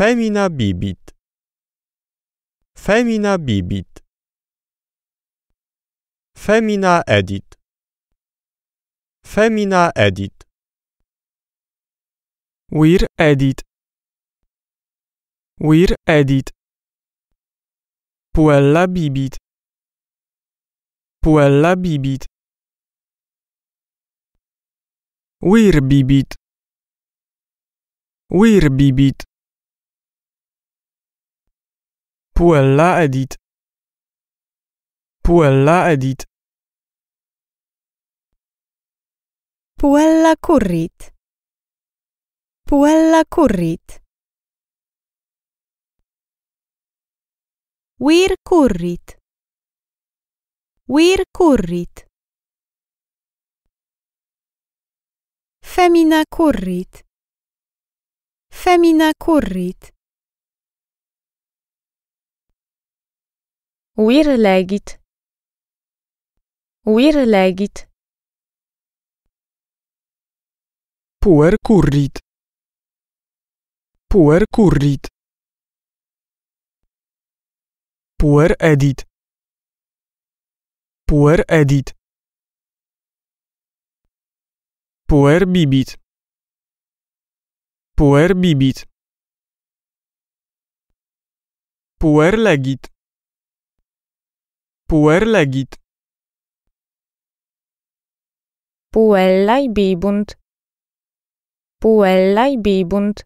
Femina bibit. Femina bibit. Femina edit. Femina edit. Wir edit. Wir edit. Puella bibit. Puella bibit. Wir bibit. Wir bibit. Puella a dit. Puella a dit. Puella corrit. Puella corrit. Weir corrit. Weir corrit. Femina corrit. Femina corrit. Weer legit. Weer legit. Puer currit. Puer currit. Puer edit. Puer edit. Puer bibit. Puer bibit. Puer legit. Puerlegit. Puellae bibunt. Puellae bibunt.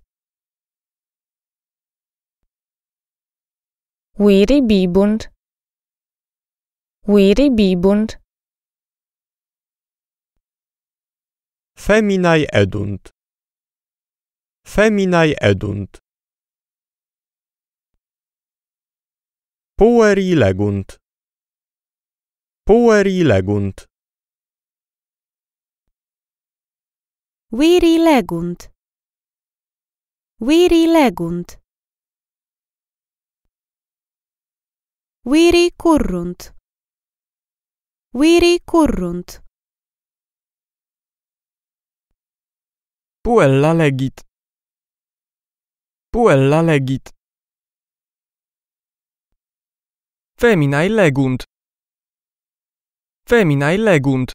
Viri bibunt. Viri bibunt. Feminae edunt. Feminae edunt. Pueri legunt. Pueri legunt. Viri legunt. Viri legunt. Viri currunt. Viri currunt. Puella legit. Puella legit. Feminae legunt. Feminae legunt.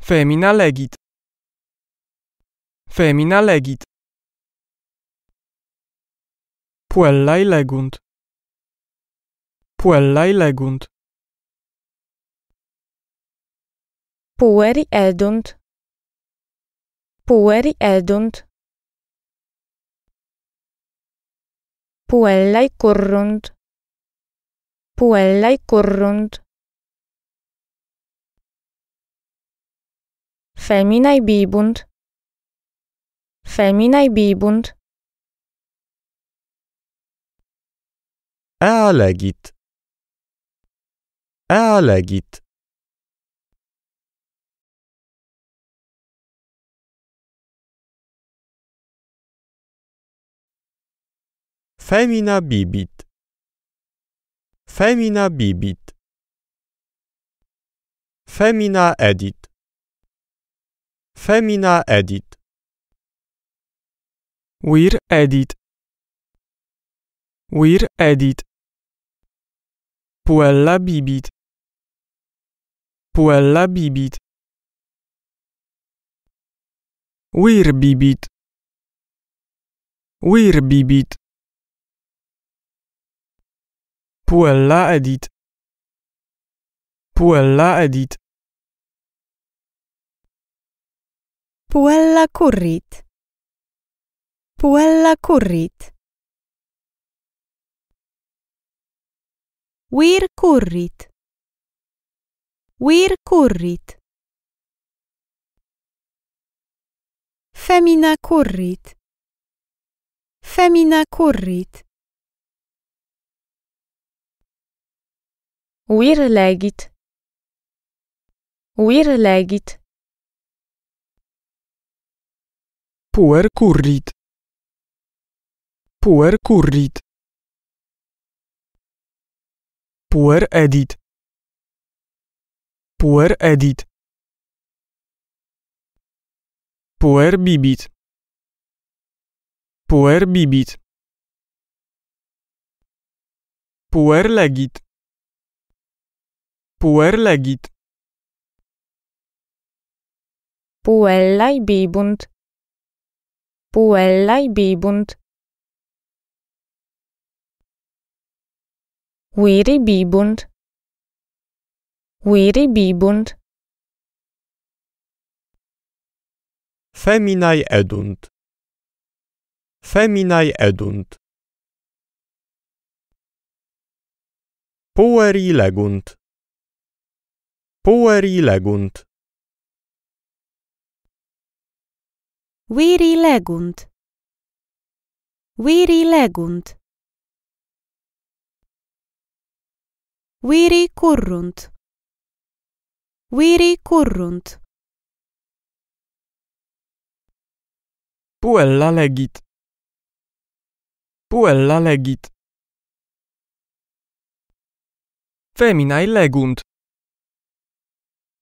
Femina legit. Femina legit. Puellae legunt. Puellae legunt. Pueri edunt. Pueri edunt. Puellae currunt. currunt. puellai currunt. Feminai bíbunt. Feminai bibunt. أعلقت أعلقت Femina bibit Femina bibit. Femina edit. Femina edit. wir edit. wir edit. Puella bibit. Puella bibit. wir bibit. wir bibit. Puella edit. Puella edit. Puella currit. Puella currit. وير currit. وير currit. Femina currit. Femina currit. Weer legit. Weer legit. Puer currit. Puer currit. Puer edit. Puer edit. Puer bibit. Puer bibit. Puer legit. Puer legit. Puellae bibunt. Puellae bibunt. Viri bibunt. Viri bibunt. Feminae edunt. Feminae edunt. Pueri legunt. Pueri legunt. Viri legunt. Viri legunt. Viri currunt. Viri currunt. Puella legit. Puella legit. Feminae legunt.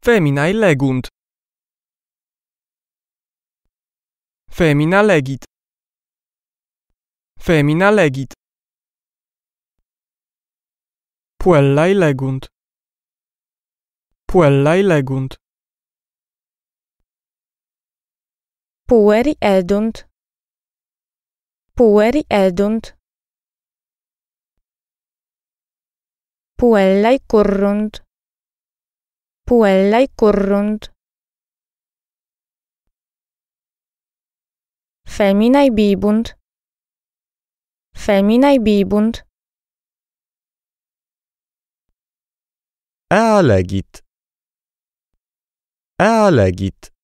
Feminae legunt. Femina legit. Femina legit. Puellae legunt. Puellae legunt. Pueri edunt. Pueri edunt. Puellae currunt. Puellae currunt. puellaj kurrund. Feminaj bíbund. Feminaj bíbund. Elegit. Elegit.